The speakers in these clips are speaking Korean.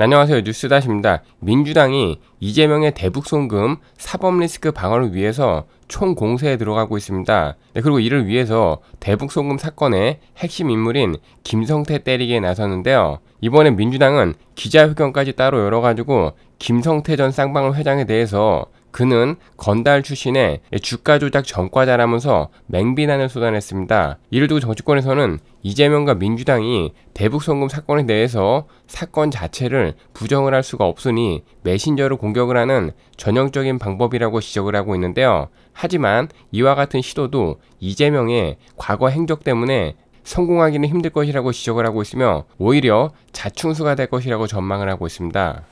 안녕하세요. 뉴스다십니다. 민주당이 이재명의 대북송금 사법 리스크 방어를 위해서 총 공세에 들어가고 있습니다. 네, 그리고 이를 위해서 대북송금 사건의 핵심 인물인 김성태 때리기에 나섰는데요. 이번에 민주당은 기자회견까지 따로 열어가지고 김성태 전 쌍방울 회장에 대해서 그는 건달 출신의 주가 조작 전과자라면서 맹비난을 쏟아냈습니다. 이를 두고 정치권에서는 이재명과 민주당이 대북송금 사건에 대해서 사건 자체를 부정을 할 수가 없으니 메신저로 공격을 하는 전형적인 방법이라고 지적을 하고 있는데요. 하지만 이와 같은 시도도 이재명의 과거 행적 때문에 성공하기는 힘들 것이라고 지적을 하고 있으며 오히려 자충수가 될 것이라고 전망을 하고 있습니다.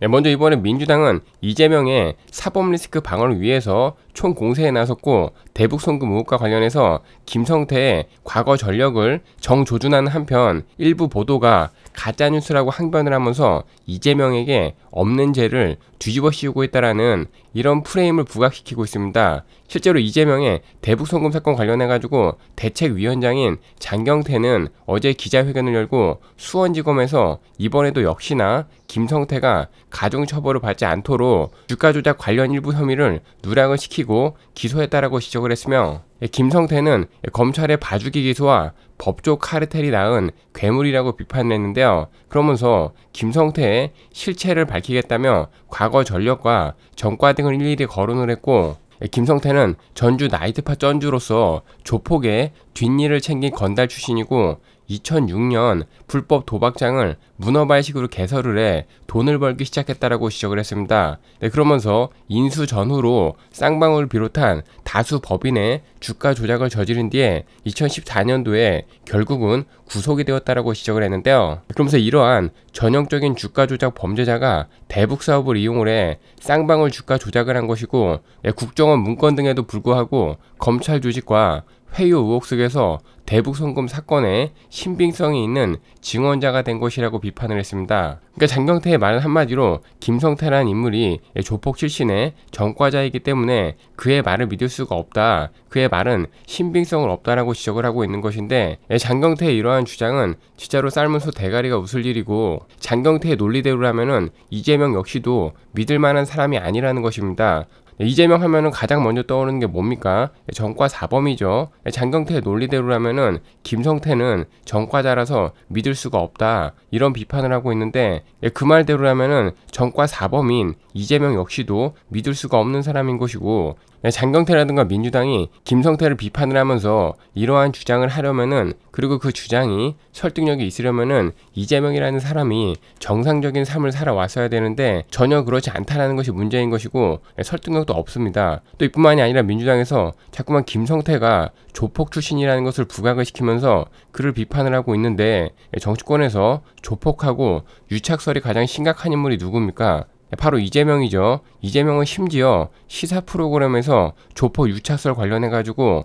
네, 먼저 이번에 민주당은 이재명의 사법 리스크 방어를 위해서 총 공세에 나섰고 대북 송금 의혹과 관련해서 김성태의 과거 전력을 정조준하는 한편 일부 보도가 가짜뉴스라고 항변을 하면서 이재명에게 없는 죄를 뒤집어 씌우고 있다라는 이런 프레임을 부각시키고 있습니다. 실제로 이재명의 대북 송금 사건 관련해가지고 대책위원장인 장경태는 어제 기자회견을 열고 수원지검에서 이번에도 역시나 김성태가 가중처벌을 받지 않도록 주가 조작 관련 일부 혐의를 누락을 시키고 기소했다라고 지적을 했으며 예, 김성태는 예, 검찰의 봐주기 기소와 법조 카르텔이 낳은 괴물이라고 비판했는데요. 그러면서 김성태의 실체를 밝히겠다며 과거 전력과 전과 등을 일일이 거론을 했고 예, 김성태는 전주 나이트파 전주로서 조폭의 뒷일을 챙긴 건달 출신이고 2006년 불법 도박장을 문어발식으로 개설을 해 돈을 벌기 시작했다라고 지적을 했습니다. 네, 그러면서 인수 전후로 쌍방울 을 비롯한 다수 법인의 주가 조작을 저지른 뒤에 2014년도에 결국은 구속이 되었다라고 지적을 했는데요. 그러면서 이러한 전형적인 주가 조작 범죄자가 대북 사업을 이용을 해 쌍방울 주가 조작을 한 것이고 네, 국정원 문건 등에도 불구하고 검찰 조직과 회유 의혹 속에서 대북 송금 사건에 신빙성이 있는 증언자가 된 것이라고 비판을 했습니다. 그러니까 장경태의 말은 한마디로 김성태라는 인물이 조폭 출신의 전과자이기 때문에 그의 말을 믿을 수가 없다. 그의 말은 신빙성을 없다라고 지적을 하고 있는 것인데 예, 장경태의 이러한 주장은 진짜로 삶은 소 대가리가 웃을 일이고 장경태의 논리대로라면 이재명 역시도 믿을 만한 사람이 아니라는 것입니다. 이재명 하면은 가장 먼저 떠오르는 게 뭡니까? 정과 4범이죠. 장경태의 논리대로라면은 김성태는 정과자라서 믿을 수가 없다. 이런 비판을 하고 있는데 예, 그 말대로라면은 정과 4범인 이재명 역시도 믿을 수가 없는 사람인 것이고 예, 장경태라든가 민주당이 김성태를 비판을 하면서 이러한 주장을 하려면은 그리고 그 주장이 설득력이 있으려면은 이재명이라는 사람이 정상적인 삶을 살아왔어야 되는데 전혀 그렇지 않다라는 것이 문제인 것이고 예, 설득력도 없습니다. 또 이뿐만이 아니라 민주당에서 자꾸만 김성태가 조폭 출신이라는 것을 부각을 시키면서 그를 비판을 하고 있는데 예, 정치권에서 조폭하고 유착설이 가장 심각한 인물이 누굽니까? 예, 바로 이재명이죠. 이재명은 심지어 시사 프로그램에서 조폭 유착설 관련해가지고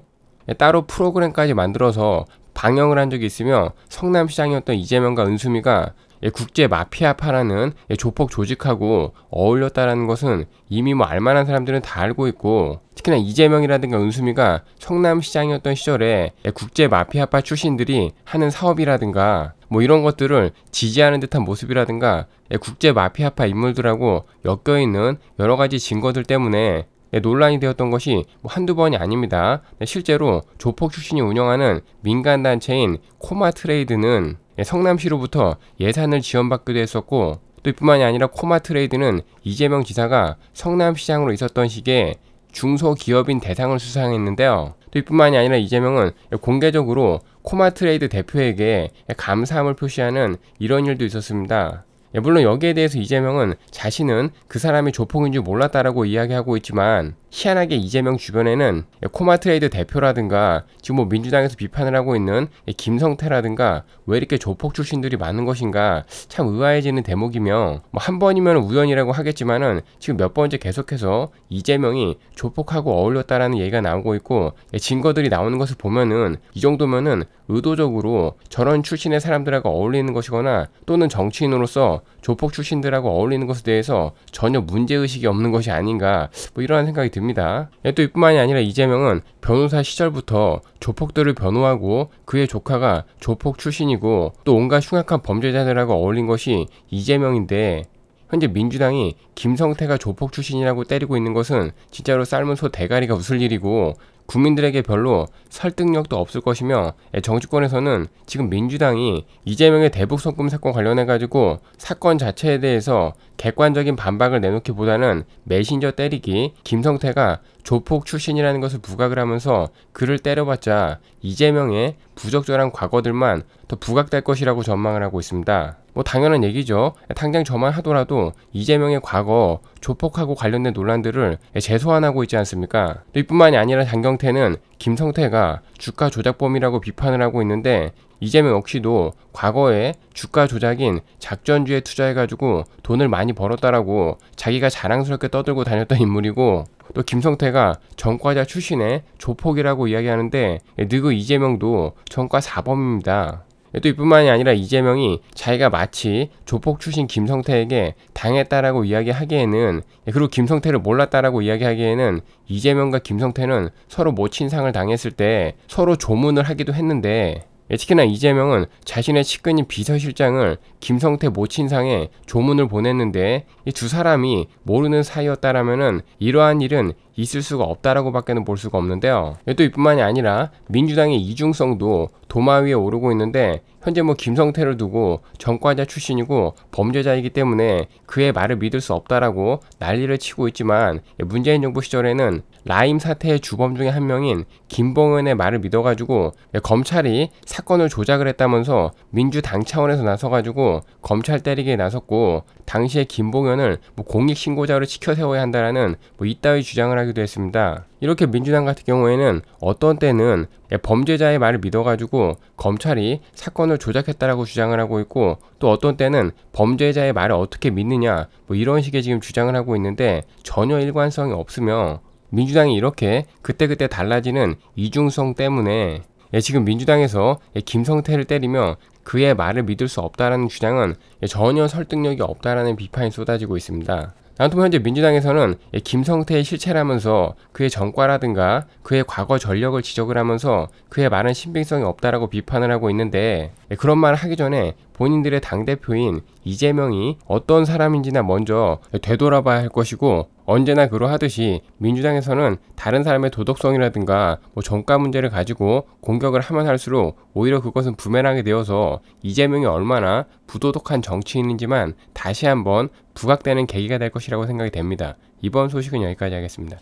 따로 프로그램까지 만들어서 방영을 한 적이 있으며 성남시장이었던 이재명과 은수미가 예, 국제 마피아파라는 예, 조폭 조직하고 어울렸다라는 것은 이미 뭐 알만한 사람들은 다 알고 있고 특히나 이재명이라든가 은수미가 성남시장이었던 시절에 예, 국제 마피아파 출신들이 하는 사업이라든가 뭐 이런 것들을 지지하는 듯한 모습이라든가 국제 마피아파 인물들하고 엮여 있는 여러 가지 증거들 때문에 네, 논란이 되었던 것이 뭐 한두 번이 아닙니다. 네, 실제로 조폭 출신이 운영하는 민간단체인 코마트레이드는 네, 성남시로부터 예산을 지원받기도 했었고 또 이뿐만이 아니라 코마트레이드는 이재명 지사가 성남시장으로 있었던 시기에 중소기업인 대상을 수상했는데요. 또 이뿐만이 아니라 이재명은 공개적으로 코마트레이드 대표에게 감사함을 표시하는 이런 일도 있었습니다. 예, 물론 여기에 대해서 이재명은 자신은 그 사람이 조폭인 줄 몰랐다라고 이야기하고 있지만 희한하게 이재명 주변에는 예, 코마트레이드 대표라든가 지금 뭐 민주당에서 비판을 하고 있는 예, 김성태라든가 왜 이렇게 조폭 출신들이 많은 것인가 참 의아해지는 대목이며 뭐 한 번이면 우연이라고 하겠지만은 지금 몇 번째 계속해서 이재명이 조폭하고 어울렸다라는 얘기가 나오고 있고 예, 증거들이 나오는 것을 보면은 이 정도면은 의도적으로 저런 출신의 사람들하고 어울리는 것이거나 또는 정치인으로서 조폭 출신들하고 어울리는 것에 대해서 전혀 문제의식이 없는 것이 아닌가 뭐 이러한 생각이 듭니다. 예, 또 이뿐만이 아니라 이재명은 변호사 시절부터 조폭들을 변호하고 그의 조카가 조폭 출신이고 또 온갖 흉악한 범죄자들하고 어울린 것이 이재명인데 현재 민주당이 김성태가 조폭 출신이라고 때리고 있는 것은 진짜로 삶은 소 대가리가 웃을 일이고 국민들에게 별로 설득력도 없을 것이며 예, 정치권에서는 지금 민주당이 이재명의 대북 송금 사건 관련해 가지고 사건 자체에 대해서 객관적인 반박을 내놓기보다는 메신저 때리기 김성태가 조폭 출신이라는 것을 부각을 하면서 그를 때려봤자 이재명의 부적절한 과거들만 더 부각될 것이라고 전망을 하고 있습니다. 뭐 당연한 얘기죠. 당장 저만 하더라도 이재명의 과거 조폭하고 관련된 논란들을 재소환하고 있지 않습니까? 이뿐만이 아니라 장경태는 김성태가 주가 조작범이라고 비판을 하고 있는데 이재명 역시도 과거에 주가 조작인 작전주에 투자해가지고 돈을 많이 벌었다라고 자기가 자랑스럽게 떠들고 다녔던 인물이고 또 김성태가 전과자 출신의 조폭이라고 이야기하는데 느그 이재명도 전과 4범입니다. 예, 또 이뿐만이 아니라 이재명이 자기가 마치 조폭 출신 김성태에게 당했다라고 이야기하기에는 예, 그리고 김성태를 몰랐다라고 이야기하기에는 이재명과 김성태는 서로 모친상을 당했을 때 서로 조문을 하기도 했는데 예, 특히나 이재명은 자신의 측근인 비서실장을 김성태 모친상에 조문을 보냈는데 이두 사람이 모르는 사이였다라면 이러한 일은 있을 수가 없다라고 밖에는 볼 수가 없는데요. 또 이뿐만이 아니라 민주당의 이중성도 도마 위에 오르고 있는데 현재 뭐 김성태를 두고 정과자 출신이고 범죄자이기 때문에 그의 말을 믿을 수 없다라고 난리를 치고 있지만 예, 문재인 정부 시절에는 라임 사태의 주범 중에 한 명인 김봉은의 말을 믿어가지고 예, 검찰이 사건을 조작을 했다면서 민주당 차원에서 나서가지고 검찰 때리기에 나섰고 당시에 김봉현을 뭐 공익 신고자로 치켜 세워야 한다라는 뭐 이따위 주장을 하기도 했습니다. 이렇게 민주당 같은 경우에는 어떤 때는 예, 범죄자의 말을 믿어가지고 검찰이 사건을 조작했다라고 주장을 하고 있고 또 어떤 때는 범죄자의 말을 어떻게 믿느냐 뭐 이런 식의 지금 주장을 하고 있는데 전혀 일관성이 없으며 민주당이 이렇게 그때그때 달라지는 이중성 때문에 예, 지금 민주당에서 예, 김성태를 때리며 그의 말을 믿을 수 없다라는 주장은 예, 전혀 설득력이 없다라는 비판이 쏟아지고 있습니다. 아무튼 현재 민주당에서는 김성태의 실체라면서 그의 전과라든가 그의 과거 전력을 지적을 하면서 그의 말은 신빙성이 없다라고 비판을 하고 있는데 그런 말을 하기 전에 본인들의 당대표인 이재명이 어떤 사람인지나 먼저 되돌아봐야 할 것이고 언제나 그러하듯이 민주당에서는 다른 사람의 도덕성이라든가 뭐 정가 문제를 가지고 공격을 하면 할수록 오히려 그것은 부메랑이 되어서 이재명이 얼마나 부도덕한 정치인인지만 다시 한번 부각되는 계기가 될 것이라고 생각이 됩니다. 이번 소식은 여기까지 하겠습니다.